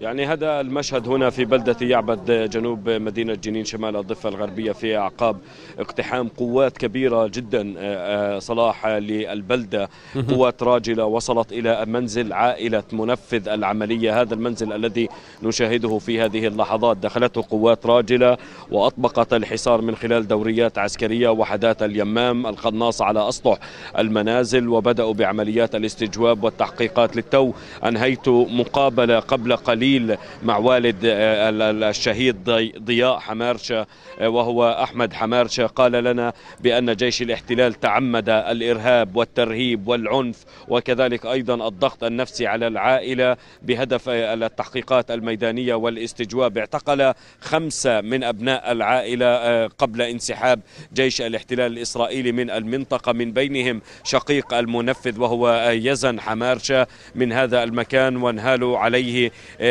يعني هذا المشهد هنا في بلدة يعبد جنوب مدينة جنين شمال الضفة الغربية في أعقاب اقتحام قوات كبيرة جدا آه، آه، صلاح للبلدة قوات راجلة وصلت إلى منزل عائلة منفذ العملية هذا المنزل الذي نشاهده في هذه اللحظات دخلته قوات راجلة وأطبقت الحصار من خلال دوريات عسكرية وحدات اليمام القناص على أسطح المنازل وبدأوا بعمليات الاستجواب والتحقيقات للتو أنهيت مقابلة قبل قليل الجليل مع والد آه، الشهيد ضياء حمارشة آه، وهو أحمد حمارشة قال لنا بأن جيش الاحتلال تعمد الإرهاب والترهيب والعنف وكذلك أيضا الضغط النفسي على العائلة بهدف آه، التحقيقات الميدانية والاستجواب اعتقل خمسة من أبناء العائلة قبل انسحاب جيش الاحتلال الإسرائيلي من المنطقة من بينهم شقيق المنفذ وهو يزن حمارشة من هذا المكان وانهالوا عليه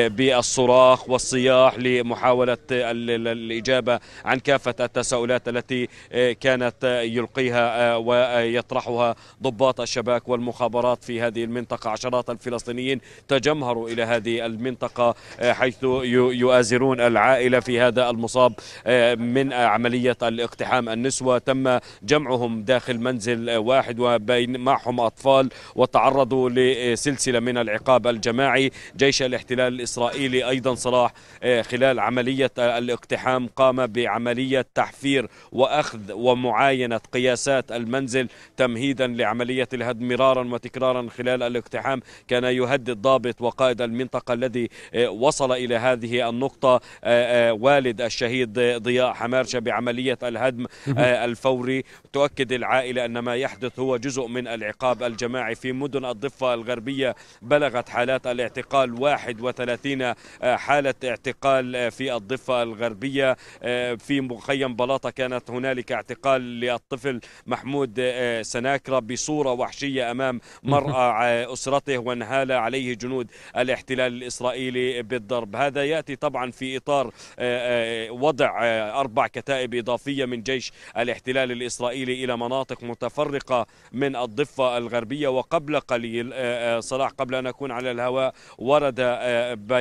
بالصراخ والصياح لمحاولة الإجابة عن كافة التساؤلات التي آه، كانت آه، يلقيها آه، ويطرحها ضباط الشباك والمخابرات في هذه المنطقة عشرات الفلسطينيين تجمهروا إلى هذه المنطقة حيث يؤازرون العائلة في هذا المصاب من عملية الاقتحام النسوة تم جمعهم داخل منزل واحد وبين معهم أطفال وتعرضوا لسلسلة من العقاب الجماعي جيش الاحتلال الإسرائيلي الإسرائيلي أيضا صلاح إيه، خلال عملية الاقتحام قام بعملية تحفير وأخذ ومعاينة قياسات المنزل تمهيدا لعملية الهدم مرارا وتكرارا خلال الاقتحام كان يهدد ضابط وقائد المنطقة الذي إيه، وصل إلى هذه النقطة إيه، والد الشهيد ضياء حمارشة بعملية الهدم الفوري تؤكد العائلة أن ما يحدث هو جزء من العقاب الجماعي في مدن الضفة الغربية بلغت حالات الاعتقال 31 30 آه، حالة اعتقال آه، في الضفة الغربية آه، في مخيم بلاطة كانت هنالك اعتقال للطفل محمود سناكرة بصورة وحشية أمام مرأة أسرته وانهال عليه جنود الاحتلال الإسرائيلي بالضرب هذا يأتي طبعا في إطار وضع أربع كتائب إضافية من جيش الاحتلال الإسرائيلي إلى مناطق متفرقة من الضفة الغربية وقبل قليل صلاح قبل أن أكون على الهواء ورد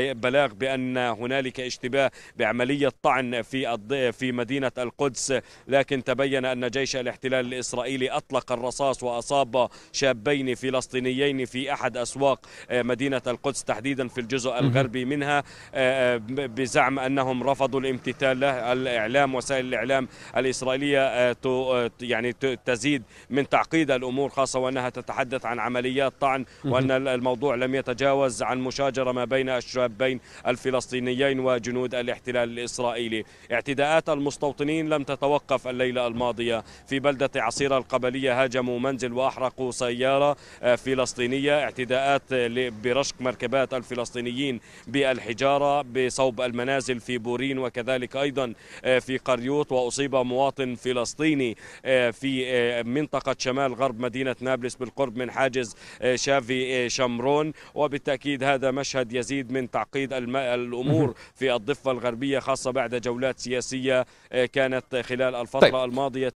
بلاغ بأن هنالك اشتباه بعملية طعن في في مدينة القدس لكن تبين أن جيش الاحتلال الإسرائيلي أطلق الرصاص وأصاب شابين فلسطينيين في أحد أسواق مدينة القدس تحديدا في الجزء الغربي منها آه، آه، بزعم أنهم رفضوا الامتثال له الإعلام وسائل الإعلام الإسرائيلية آه، يعني تزيد من تعقيد الأمور خاصة وأنها تتحدث عن عمليات طعن وأن الموضوع لم يتجاوز عن مشاجرة ما بين الشباب بين الفلسطينيين وجنود الاحتلال الإسرائيلي اعتداءات المستوطنين لم تتوقف الليلة الماضية في بلدة عصيرة القبلية هاجموا منزل وأحرقوا سيارة فلسطينية اعتداءات برشق مركبات الفلسطينيين بالحجارة بصوب المنازل في بورين وكذلك أيضا آه، في قريوط وأصيب مواطن فلسطيني آه، في آه، منطقة شمال غرب مدينة نابلس بالقرب من حاجز شافي شمرون وبالتأكيد هذا مشهد يزيد من وتعقيد الأمور في الضفة الغربية خاصة بعد جولات سياسية آه، كانت خلال الفترة طيب. الماضية